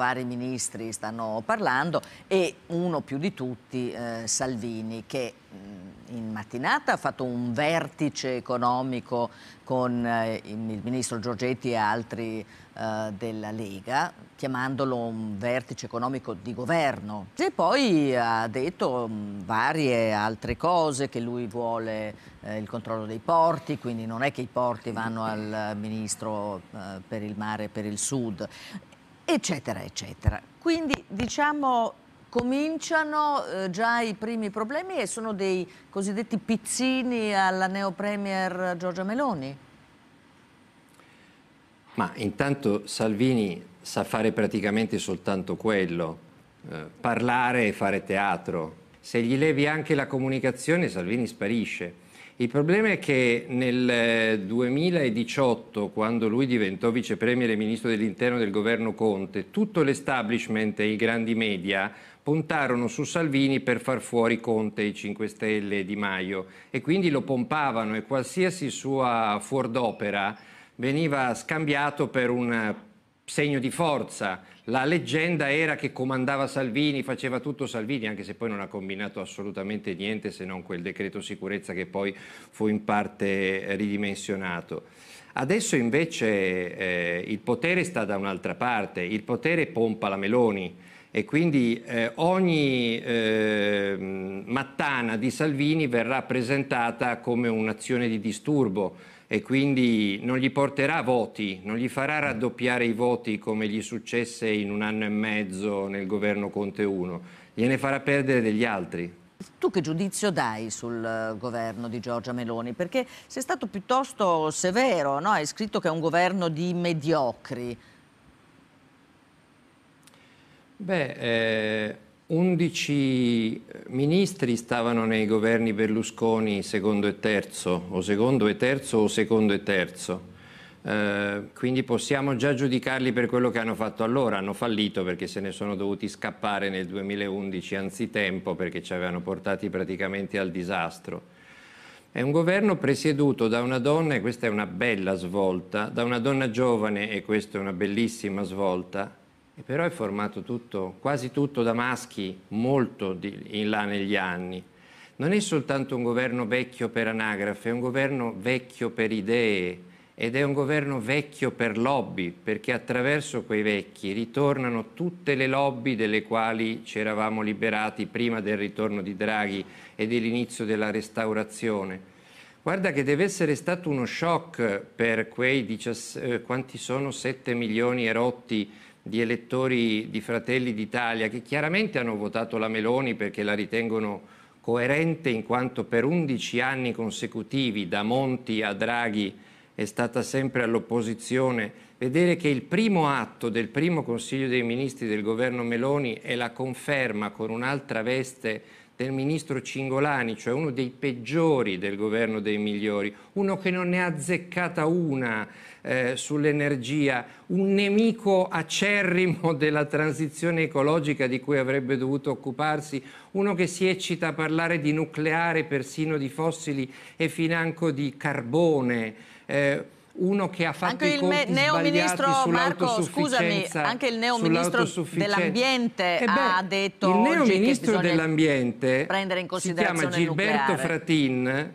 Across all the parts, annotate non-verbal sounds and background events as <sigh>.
vari ministri stanno parlando e uno più di tutti eh, Salvini che mm, in mattinata ha fatto un vertice economico con eh, il ministro Giorgetti e altri eh, della Lega, chiamandolo un vertice economico di governo. E poi ha detto mh, mm, varie altre cose, che lui vuole eh, il controllo dei porti, quindi non è che i porti vanno al ministro eh, per il mare e per il sud eccetera, eccetera. Quindi diciamo cominciano eh, già i primi problemi e sono dei cosiddetti pizzini alla neo premier Giorgia Meloni. Ma intanto Salvini sa fare praticamente soltanto quello, eh, parlare e fare teatro. Se gli levi anche la comunicazione Salvini sparisce. Il problema è che nel 2018, eh, quando lui diventò vicepremier e ministro dell'interno del governo Conte, tutto l'establishment e i grandi media puntarono su Salvini per far fuori Conte, e i 5 Stelle e Di Maio e quindi lo pompavano e qualsiasi sua fuor d'opera veniva scambiato per un segno di forza. La leggenda era che comandava Salvini, faceva tutto Salvini, anche se poi non ha combinato assolutamente niente se non quel decreto sicurezza che poi fu in parte eh, ridimensionato. Adesso invece eh, il potere sta da un'altra parte, il potere pompa la Meloni e quindi eh, ogni eh, mattana di Salvini verrà presentata come un'azione di disturbo e quindi non gli porterà voti, non gli farà raddoppiare i voti come gli successe in un anno e mezzo nel governo Conte 1, gliene farà perdere degli altri. Tu che giudizio dai sul eh, governo di Giorgia Meloni? Perché sei stato piuttosto severo, no? hai scritto che è un governo di mediocri. Beh, eh... 11 eh, ministri stavano nei governi Berlusconi secondo e terzo, o secondo e terzo o secondo e terzo. Eh, quindi possiamo già giudicarli per quello che hanno fatto allora, hanno fallito perché se ne sono dovuti scappare nel 2011 anzitempo perché ci avevano portati praticamente al disastro. È un governo presieduto da una donna, e questa è una bella svolta, da una donna giovane, e questa è una bellissima svolta, e però è formato tutto, quasi tutto da maschi, molto di, in là negli anni. Non è soltanto un governo vecchio per anagrafe, è un governo vecchio per idee ed è un governo vecchio per lobby, perché attraverso quei vecchi ritornano tutte le lobby delle quali ci eravamo liberati prima del ritorno di Draghi e dell'inizio della restaurazione. Guarda che deve essere stato uno shock per quei 17, eh, quanti sono 7 milioni erotti di elettori di Fratelli d'Italia che chiaramente hanno votato la Meloni perché la ritengono coerente in quanto per 11 anni consecutivi da Monti a Draghi è stata sempre all'opposizione, vedere che il primo atto del primo Consiglio dei Ministri del governo Meloni è la conferma con un'altra veste del ministro Cingolani, cioè uno dei peggiori del governo dei migliori, uno che non ne ha azzeccata una eh, sull'energia, un nemico acerrimo <laughs> della transizione ecologica di cui avrebbe dovuto occuparsi, uno che si eccita a parlare di nucleare, persino di fossili e financo di carbone. Eh, uno che ha fatto anche i conti il neoministro Marco, scusami, anche il neo ministro dell'ambiente eh ha detto il neo ministro dell'ambiente si chiama Gilberto Fratin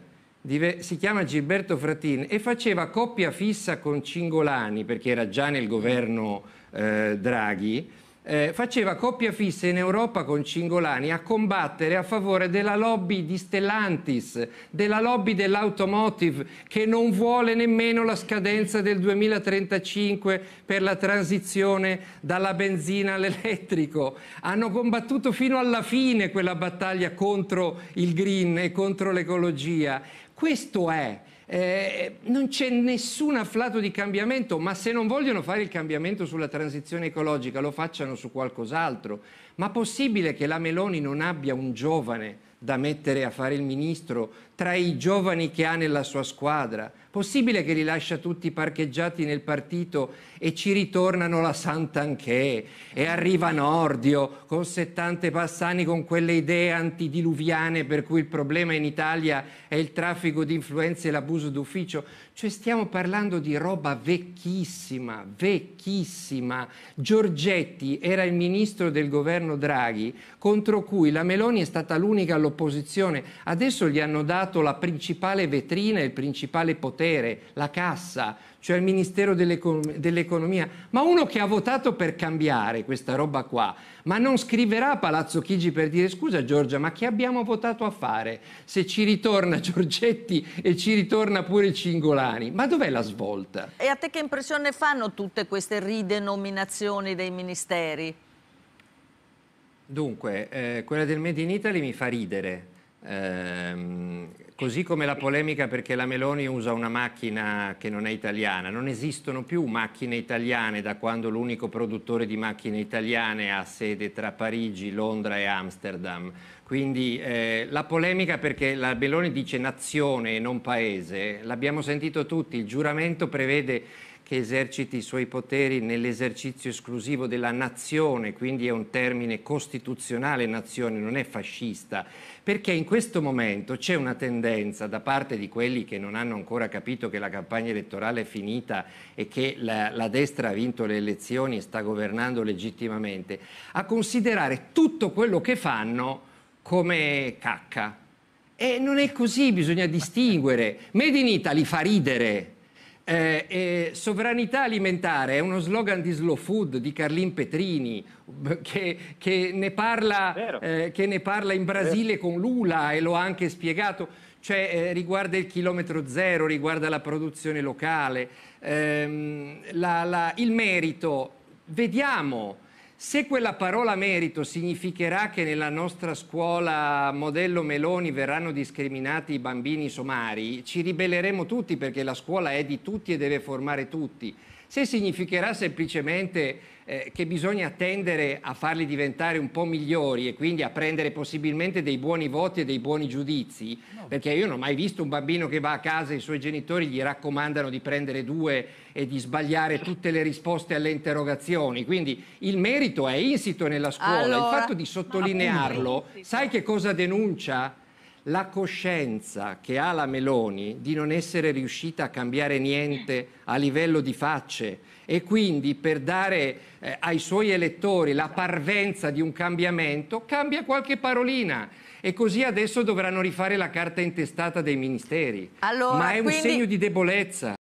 si chiama Gilberto Fratin e faceva coppia fissa con Cingolani perché era già nel governo eh, Draghi eh, faceva coppia fissa in Europa con Cingolani a combattere a favore della lobby di Stellantis, della lobby dell'automotive che non vuole nemmeno la scadenza del 2035 per la transizione dalla benzina all'elettrico. Hanno combattuto fino alla fine quella battaglia contro il green e contro l'ecologia. Questo è eh, non c'è nessun afflato di cambiamento, ma se non vogliono fare il cambiamento sulla transizione ecologica lo facciano su qualcos'altro. Ma possibile che la Meloni non abbia un giovane da mettere a fare il ministro tra i giovani che ha nella sua squadra? Possibile che li lascia tutti parcheggiati nel partito e ci ritornano la Sant'Anché e arriva Nordio con 70 passani con quelle idee antidiluviane per cui il problema in Italia è il traffico di influenze e l'abuso d'ufficio? Cioè stiamo parlando di roba vecchissima, vecchissima. Giorgetti era il ministro del governo Draghi contro cui la Meloni è stata l'unica all'opposizione. Adesso gli hanno dato dato la principale vetrina, e il principale potere, la cassa, cioè il Ministero dell'Economia, ma uno che ha votato per cambiare questa roba qua, ma non scriverà a Palazzo Chigi per dire scusa Giorgia, ma che abbiamo votato a fare? Se ci ritorna Giorgetti e ci ritorna pure Cingolani, ma dov'è la svolta? E a te che impressione fanno tutte queste ridenominazioni dei ministeri? Dunque, eh, quella del Made in Italy mi fa ridere, Ehm, così come la polemica perché la Meloni usa una macchina che non è italiana. Non esistono più macchine italiane da quando l'unico produttore di macchine italiane ha sede tra Parigi, Londra e Amsterdam. Quindi eh, la polemica perché la Meloni dice nazione e non paese, l'abbiamo sentito tutti, il giuramento prevede che eserciti i suoi poteri nell'esercizio esclusivo della nazione, quindi è un termine costituzionale nazione, non è fascista, perché in questo momento c'è una tendenza da parte di quelli che non hanno ancora capito che la campagna elettorale è finita e che la, la destra ha vinto le elezioni e sta governando legittimamente, a considerare tutto quello che fanno come cacca. E non è così, bisogna distinguere. Made in Italy fa ridere, eh, eh, sovranità alimentare è uno slogan di Slow Food di Carlin Petrini <laughs> che, che, ne, parla, eh, che ne, parla, in Brasile con Lula e lo ha anche spiegato, cioè eh, riguarda il chilometro zero, riguarda la produzione locale, ehm, la, la, il merito, vediamo se quella parola merito significherà che nella nostra scuola modello Meloni verranno discriminati i bambini somari, ci ribelleremo tutti perché la scuola è di tutti e deve formare tutti. Se significherà semplicemente eh, che bisogna tendere a farli diventare un po' migliori e quindi a prendere possibilmente dei buoni voti e dei buoni giudizi, perché io non ho mai visto un bambino che va a casa e i suoi genitori gli raccomandano di prendere due e di sbagliare tutte le risposte alle interrogazioni. Quindi il merito è insito nella scuola. Allora, il fatto di sottolinearlo, sai che cosa denuncia? la coscienza che ha la Meloni di non essere riuscita a cambiare niente a livello di facce e quindi per dare eh, ai suoi elettori la parvenza di un cambiamento cambia qualche parolina e così adesso dovranno rifare la carta intestata dei ministeri. Allora, Ma è un quindi... segno di debolezza.